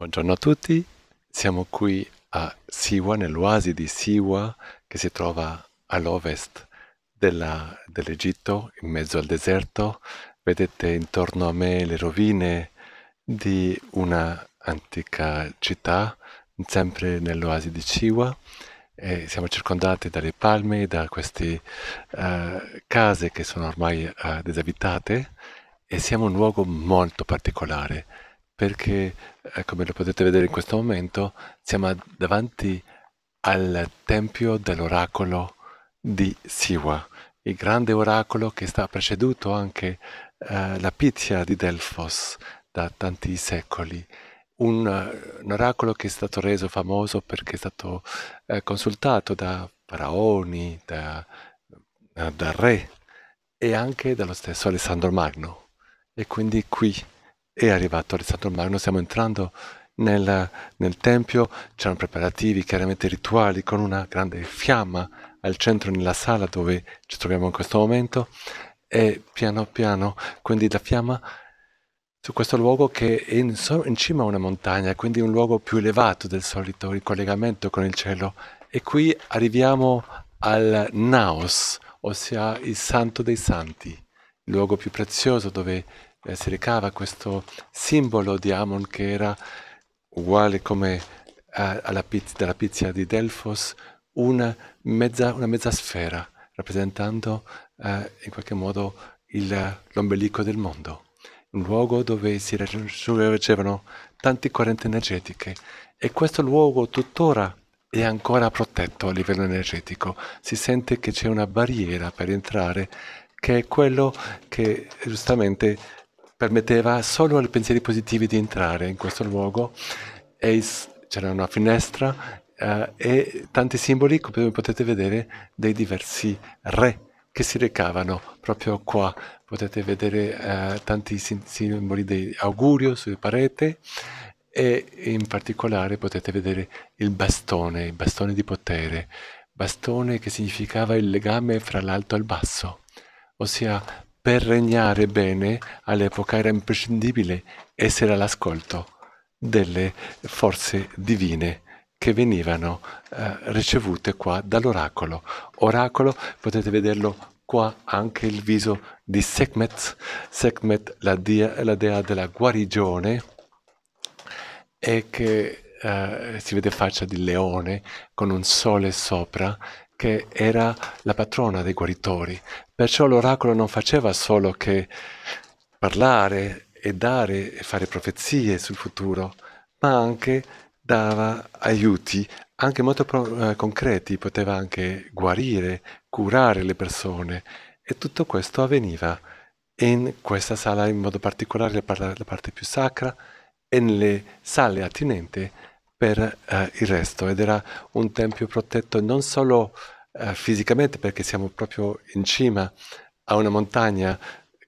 Buongiorno a tutti, siamo qui a Siwa, nell'oasi di Siwa che si trova all'ovest dell'Egitto, in mezzo al deserto. Vedete intorno a me le rovine di una antica città, sempre nell'oasi di Siwa. E siamo circondati dalle palme, da queste uh, case che sono ormai uh, disabitate e siamo in un luogo molto particolare perché, eh, come lo potete vedere in questo momento, siamo davanti al tempio dell'oracolo di Siwa, il grande oracolo che sta preceduto anche eh, la Pizia di Delfos da tanti secoli. Un, eh, un, oracolo che è stato reso famoso perché è stato eh, consultato da faraoni, da, eh, da re e anche dallo stesso Alessandro Magno. E quindi qui è arrivato Alessandro Magno, stiamo entrando nel, nel tempio, c'erano preparativi, chiaramente rituali, con una grande fiamma al centro nella sala dove ci troviamo in questo momento e piano piano, quindi la fiamma su questo luogo che è in, so- in cima a una montagna, quindi un luogo più elevato del solito, il collegamento con il cielo. E qui arriviamo al Naos, ossia il santo dei santi, il luogo più prezioso dove eh, si ricava questo simbolo di Amon che era uguale come a, eh, alla pizza, dalla pizza di Delfos, una mezza, una mezza sfera, rappresentando eh, in qualche modo il, l'ombelico del mondo, un luogo dove si raggiungevano tante correnti energetiche e questo luogo tuttora è ancora protetto a livello energetico, si sente che c'è una barriera per entrare che è quello che giustamente permetteva solo ai pensieri positivi di entrare in questo luogo e c'era una finestra eh, e tanti simboli, come potete vedere, dei diversi re che si recavano proprio qua. Potete vedere eh, tanti simboli di augurio sulle pareti e in particolare potete vedere il bastone, il bastone di potere, bastone che significava il legame fra l'alto e il basso, ossia per regnare bene all'epoca era imprescindibile essere all'ascolto delle forze divine che venivano eh, ricevute qua dall'oracolo. Oracolo, potete vederlo qua anche il viso di Sekhmet, Sekhmet la, dia, la dea della guarigione, e che eh, si vede faccia di leone con un sole sopra che era la patrona dei guaritori. Perciò l'oracolo non faceva solo che parlare e dare e fare profezie sul futuro, ma anche dava aiuti anche molto pro- eh, concreti, poteva anche guarire, curare le persone e tutto questo avveniva in questa sala, in modo particolare la parte più sacra, e nelle sale attinenti per eh, il resto ed era un tempio protetto non solo eh, fisicamente perché siamo proprio in cima a una montagna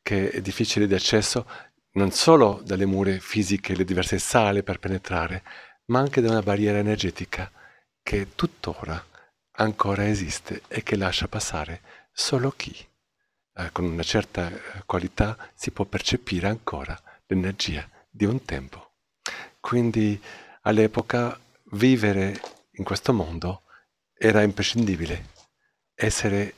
che è difficile di accesso non solo dalle mura fisiche, le diverse sale per penetrare, ma anche da una barriera energetica che tuttora ancora esiste e che lascia passare solo chi eh, con una certa eh, qualità si può percepire ancora l'energia di un tempo. Quindi all'epoca vivere in questo mondo era imprescindibile, essere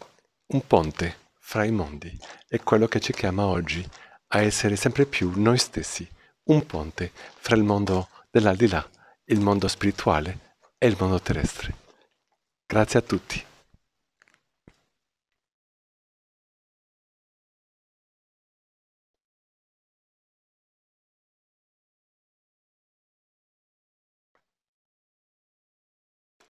un ponte fra i mondi è quello che ci chiama oggi a essere sempre più noi stessi, un ponte fra il mondo dell'aldilà, il mondo spirituale e il mondo terrestre. Grazie a tutti.